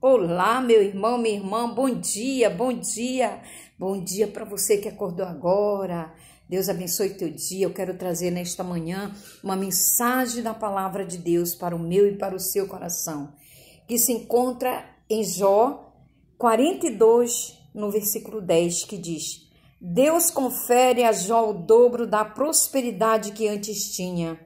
Olá, meu irmão, minha irmã, bom dia, bom dia, bom dia para você que acordou agora. Deus abençoe teu dia. Eu quero trazer nesta manhã uma mensagem da palavra de Deus para o meu e para o seu coração, que se encontra em Jó 42, no versículo 10, que diz: Deus confere a Jó o dobro da prosperidade que antes tinha.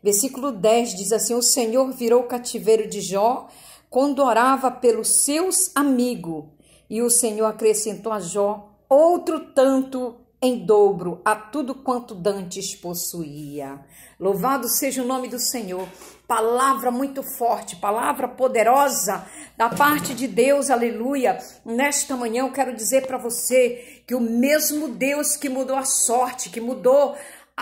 Versículo 10 diz assim: O Senhor virou o cativeiro de Jó quando orava pelos seus amigos. E o Senhor acrescentou a Jó outro tanto em dobro a tudo quanto Dantes possuía. Louvado seja o nome do Senhor. Palavra muito forte, palavra poderosa da parte de Deus, aleluia. Nesta manhã eu quero dizer para você que o mesmo Deus que mudou a sorte, que mudou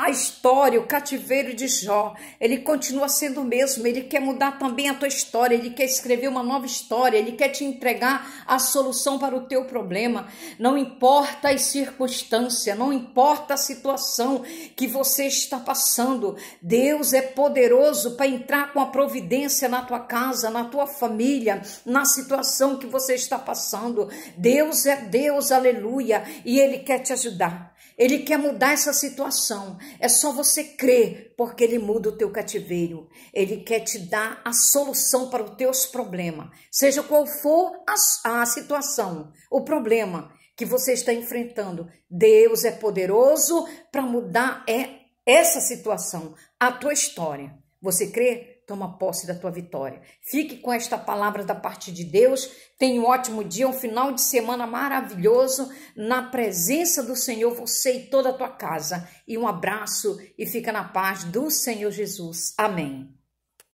a história, o cativeiro de Jó, ele continua sendo o mesmo, ele quer mudar também a tua história, ele quer escrever uma nova história, ele quer te entregar a solução para o teu problema. Não importa as circunstâncias, não importa a situação que você está passando, Deus é poderoso para entrar com a providência na tua casa, na tua família, na situação que você está passando. Deus é Deus, aleluia, e ele quer te ajudar. Ele quer mudar essa situação. É só você crer, porque ele muda o teu cativeiro. Ele quer te dar a solução para os teus problemas, seja qual for a, a situação, o problema que você está enfrentando. Deus é poderoso para mudar é, essa situação, a tua história. Você crê? Toma posse da tua vitória. Fique com esta palavra da parte de Deus. Tenha um ótimo dia, um final de semana maravilhoso na presença do Senhor, você e toda a tua casa. E um abraço e fica na paz do Senhor Jesus. Amém.